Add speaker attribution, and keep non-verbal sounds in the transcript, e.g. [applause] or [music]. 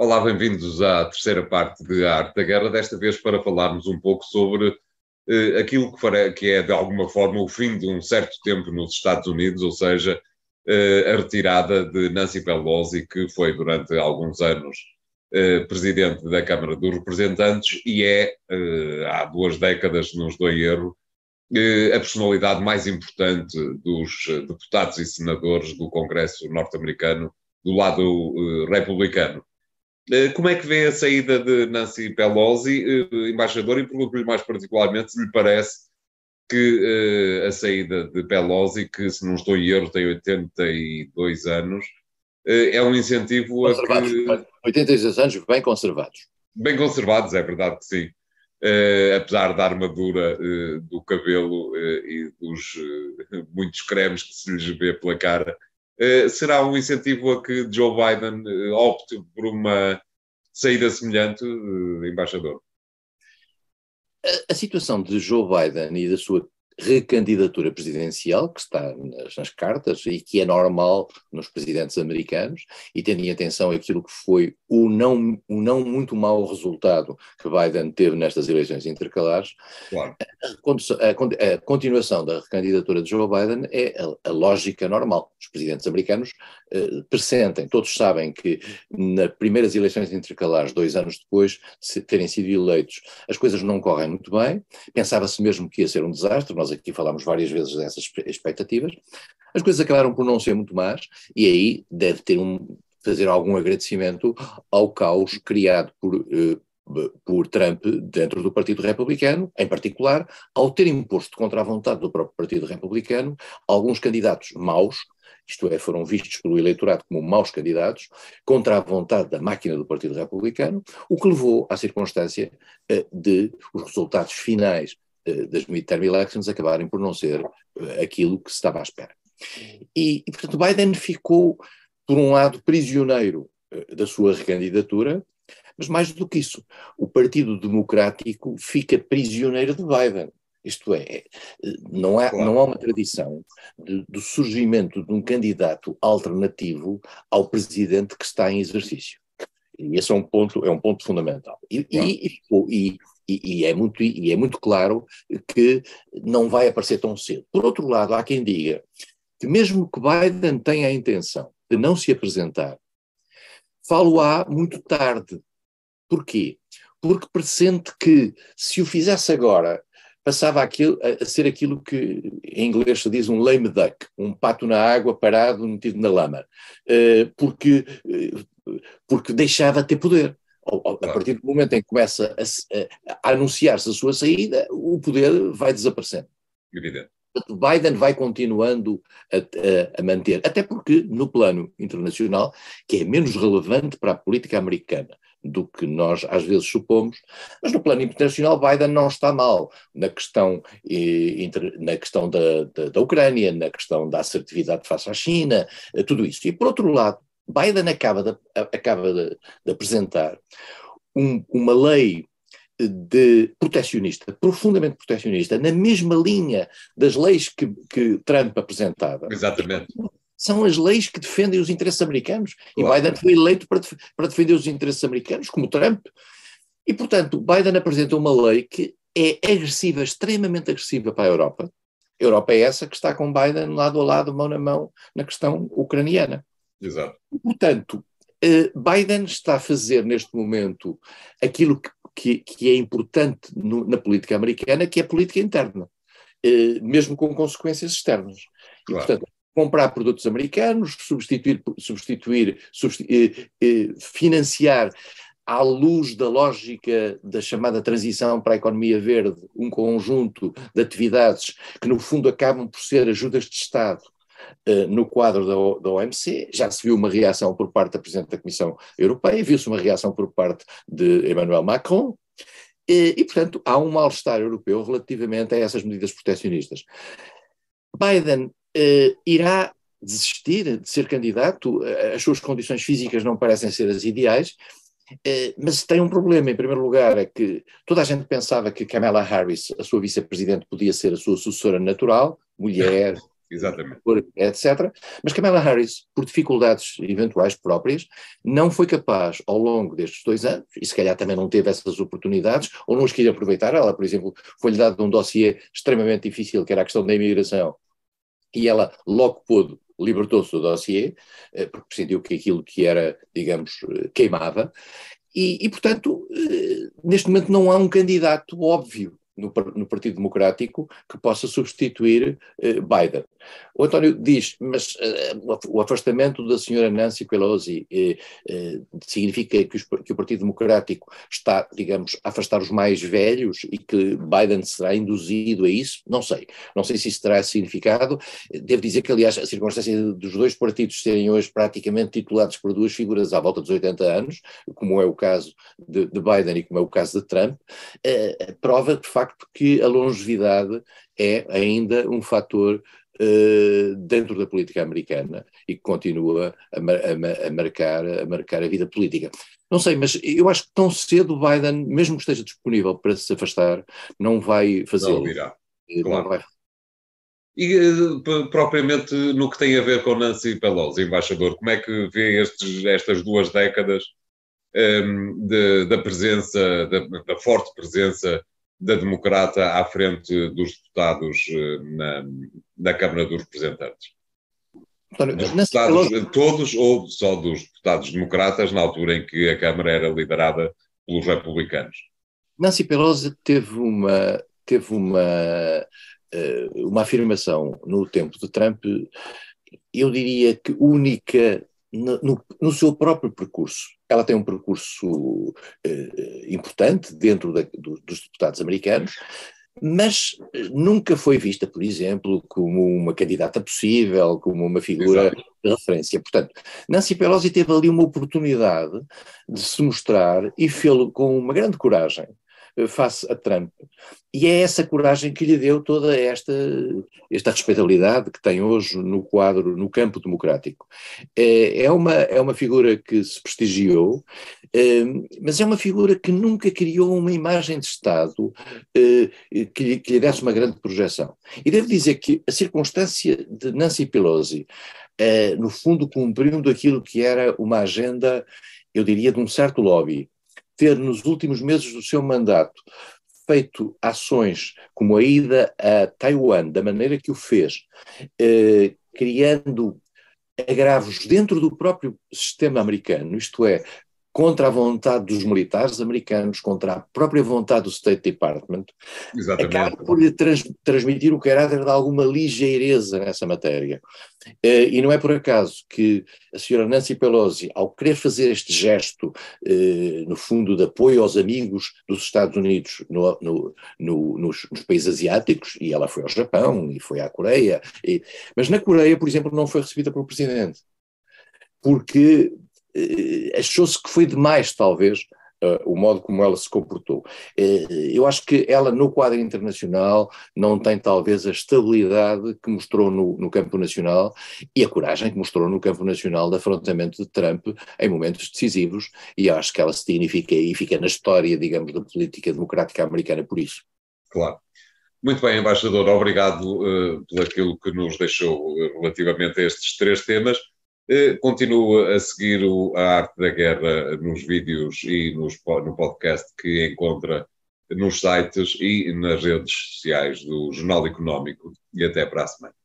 Speaker 1: Olá, bem-vindos à terceira parte de A Arte da Guerra, desta vez para falarmos um pouco sobre eh, aquilo que, que, é, de alguma forma, o fim de um certo tempo nos Estados Unidos, ou seja, eh, a retirada de Nancy Pelosi, que foi durante alguns anos eh, presidente da Câmara dos Representantes e é, eh, há duas décadas, se não estou em erro, eh, a personalidade mais importante dos eh, deputados e senadores do Congresso norte-americano do lado republicano. Eh, como é que vê a saída de Nancy Pelosi, eh, embaixadora, e pergunto-lhe mais particularmente se lhe parece que eh, a saída de Pelosi, que se não estou em erro tem 82 anos, é um incentivo a que... 82
Speaker 2: anos bem conservados.
Speaker 1: Bem conservados, é verdade que sim. Uh, apesar da armadura uh, do cabelo uh, e dos [laughs] muitos cremes que se lhes vê pela cara, eh, será um incentivo a que Joe Biden eh, opte por uma
Speaker 2: saída semelhante, eh, embaixador? A, a situação de Joe Biden e da sua recandidatura presidencial, que está nas, nas, cartas e que é normal nos presidentes americanos, e tendo em atenção aquilo que foi o não, o não muito mau resultado que Biden teve nestas eleições intercalares, claro. a, a, continuação da recandidatura de Joe Biden é a, a lógica normal. Os presidentes americanos uh, pressentem, todos sabem que nas primeiras eleições intercalares, dois anos depois de terem sido eleitos, as coisas não correm muito bem, pensava-se mesmo que ia ser um desastre, nós nós aqui falámos várias vezes dessas expectativas, as coisas acabaram por não ser muito más, e aí deve ter um, fazer algum agradecimento ao caos criado por, eh, por Trump dentro do Partido Republicano, em particular, ao ter imposto contra a vontade do próprio Partido Republicano alguns candidatos maus, isto é, foram vistos pelo eleitorado como maus candidatos, contra a vontade da máquina do Partido Republicano, o que levou à circunstância eh, de os resultados finais eh, das midterm elections acabarem por não ser eh, aquilo que se estava à espera. E, e portanto, Biden ficou, por um lado, prisioneiro eh, da sua recandidatura, mas mais do que isso, o Partido Democrático fica prisioneiro de Biden. Isto é, não há, não há uma tradição do surgimento de um candidato alternativo ao presidente que está em exercício. E esse é um ponto, é um ponto fundamental. E, e, e, e, e, é muito, e é muito claro que não vai aparecer tão cedo. Por outro lado, há quem diga que, mesmo que Biden tenha a intenção de não se apresentar, falo-á muito tarde. Porquê? Porque pressente que, se o fizesse agora, passava aquilo, a, a, ser aquilo que em inglês se diz um lame duck, um pato na água parado metido na lama, uh, porque, uh, porque deixava de ter poder. a partir do momento em que começa a, a anunciar-se a sua saída, o poder vai desaparecendo. Evidente. Biden vai continuando a, a, a, manter, até porque no plano internacional, que é menos relevante para a política americana do que nós às vezes supomos, mas no plano internacional Biden não está mal na questão, eh, inter, na questão da, da, da Ucrânia, na questão da assertividade face à China, eh, tudo isso. E por outro lado, Biden acaba de, acaba de, de apresentar um, uma lei de proteccionista, profundamente proteccionista, na mesma linha das leis que, que Trump apresentava. Exatamente. São as leis que defendem os interesses americanos. Claro. E Biden foi eleito para, para defender os interesses americanos, como Trump. E, portanto, Biden apresenta uma lei que é agressiva, extremamente agressiva para a Europa. A Europa é essa que está com Biden lado a lado, mão na mão, na questão ucraniana. Exato. Portanto, eh, Biden está a fazer neste momento aquilo que que, que é importante no, na política americana, que é a política interna, eh, mesmo com consequências externas. E, portanto, comprar produtos americanos, substituir, substituir, eh, eh, financiar à luz da lógica da chamada transição para a economia verde, um conjunto de atividades que, no fundo, acabam por ser ajudas de Estado eh, no quadro da, da OMC, já se viu uma reação por parte da Presidente da Comissão Europeia, viu-se uma reação por parte de Emmanuel Macron, e, e, portanto, há um mal-estar europeu relativamente a essas medidas protecionistas. Biden eh, irá desistir de ser candidato, eh, as suas condições físicas não parecem ser as ideais, eh, mas tem um problema, em primeiro lugar, é que toda a gente pensava que Kamala Harris, a sua vice-presidente, podia ser a sua sucessora natural, mulher, Exatamente. Por, etc. Mas Kamala Harris, por dificuldades eventuais próprias, não foi capaz ao longo destes dois anos, e se calhar também não teve essas oportunidades, ou não as quis aproveitar. Ela, por exemplo, foi-lhe dado um dossiê extremamente difícil, que era a questão da imigração, e ela logo pôde libertou-se do dossiê, eh, porque sentiu que aquilo que era, digamos, eh, queimava, e, e, portanto, eh, neste momento não há um candidato óbvio no, no Partido Democrático que possa substituir eh, Biden. O António diz, mas eh, o afastamento da senhora Nancy Pelosi eh, eh, significa que, os, que, o Partido Democrático está, digamos, a afastar os mais velhos e que Biden será induzido a isso? Não sei. Não sei se isso terá significado. Devo dizer que, aliás, a circunstância dos dois partidos serem hoje praticamente titulados por duas figuras à volta dos 80 anos, como é o caso de, de Biden e como é o caso de Trump, eh, prova, de facto, facto que a longevidade é ainda um fator eh, dentro da política americana e que continua a, mar, a, a, marcar, a marcar a vida política. Não sei, mas eu acho que tão cedo o Biden, mesmo que esteja disponível para se afastar, não vai fazer. Não virá.
Speaker 1: Eh, claro. Não vai. E eh, propriamente no que tem a ver com Nancy Pelosi, embaixador, como é que vê estes, estas duas décadas um, ehm, de, da presença, da, da forte presença da Democrata à frente dos deputados eh, na, na Câmara dos Representantes.
Speaker 2: deputados,
Speaker 1: Todos ou só dos deputados democratas, na altura em que a Câmara era liderada pelos republicanos.
Speaker 2: Nancy Pelosi teve uma, teve uma, eh, uma afirmação no tempo de Trump, eu diria que única no, no, no, seu próprio percurso. Ela tem um percurso eh, importante dentro da, do, dos deputados americanos, mas nunca foi vista, por exemplo, como uma candidata possível, como uma figura Exato. de referência. Portanto, Nancy Pelosi teve ali uma oportunidade de se mostrar e fê-lo com uma grande coragem eh, face a Trump. E é essa coragem que lhe deu toda esta, esta respeitabilidade que tem hoje no quadro, no campo democrático. Eh, é uma, é uma figura que se prestigiou, eh, mas é uma figura que nunca criou uma imagem de Estado que lhe, que lhe desse uma grande projeção. E devo dizer que a circunstância de Nancy Pelosi, no fundo, cumprindo aquilo que era uma agenda, eu diria, de um certo lobby ter nos últimos meses do seu mandato feito ações como a ida a Taiwan, da maneira que o fez, eh, criando agravos dentro do próprio sistema americano, isto é, contra a vontade dos militares americanos, contra a própria vontade do State Department, Exatamente. acaba por lhe trans, transmitir o caráter de alguma ligeireza nessa matéria. Eh, e não é por acaso que a senhora Nancy Pelosi, ao querer fazer este gesto, eh, no fundo, de apoio aos amigos dos Estados Unidos no, no, no, nos, nos, países asiáticos, e ela foi ao Japão e foi à Coreia, e, mas na Coreia, por exemplo, não foi recebida pelo presidente porque eh, achou-se que foi demais, talvez, Uh, o modo como ela se comportou. Uh, eu acho que ela, no quadro internacional, não tem talvez a estabilidade que mostrou no, no, campo nacional e a coragem que mostrou no campo nacional de afrontamento de Trump em momentos decisivos, e acho que ela se dignifica e fica na história, digamos, da política democrática americana por isso. Claro.
Speaker 1: Muito bem, embaixador, obrigado uh, por aquilo que nos deixou relativamente a estes três temas. Eh, continua a seguir a arte da guerra nos vídeos e nos, no podcast que encontra nos sites e nas redes sociais do Jornal Económico. E até para a semana.